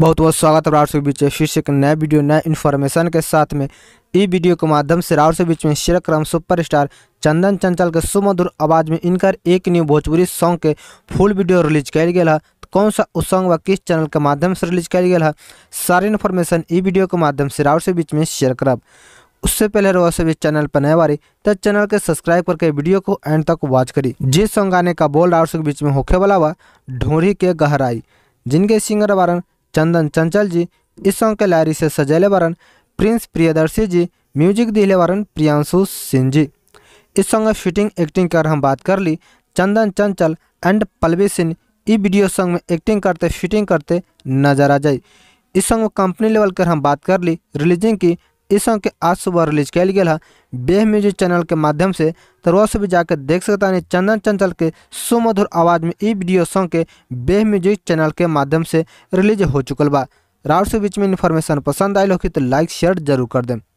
बहुत बहुत स्वागत है रावस के बीच शीर्षक नए वीडियो नए इन्फॉर्मेशन के साथ में ई वीडियो के माध्यम से राउर से बीच में सुपर सुपरस्टार चंदन चंचल के सुमधुर आवाज़ में इनकर एक न्यू भोजपुरी सॉन्ग के फुल वीडियो रिलीज कर गया है तो कौन सा उस सॉन्ग व किस चैनल के माध्यम से रिलीज कर गया है सारी इन्फॉर्मेशन ई वीडियो के माध्यम से राउर से बीच में शेयर करब उससे पहले रोज से भी चैनल पर नए बारी तो चैनल के सब्सक्राइब करके वीडियो को एंड तक वॉच करी जिस सॉन्ग गाने का बोल राउर के बीच में होके वाला हुआ ढोरी के गहराई जिनके सिंगर वारन चंदन चंचल जी इस सॉन्ग के लारी से सजेले वरन प्रिंस प्रियदर्शी जी म्यूजिक दिले वरन प्रियांशु सिंह जी इस सॉन्ग में शूटिंग एक्टिंग कर हम बात कर ली चंदन चंचल एंड पलवी सिंह ई वीडियो सॉन्ग में एक्टिंग करते शूटिंग करते नजर आ जाए इस सॉन्ग में कंपनी लेवल कर हम बात कर ली रिलीजिंग की इस सॉन्ग के आज सुबह रिलीज कैल गया बेह म्यूजिक चैनल के माध्यम से तो से भी जाकर देख सकता है चंदन चंचल के सुमधुर आवाज़ में ई वीडियो सॉन्ग के बेह म्यूजिक चैनल के माध्यम से रिलीज हो चुकल बा राउर से बीच में इन्फॉर्मेशन पसंद आयल लोग तो लाइक शेयर जरूर कर दें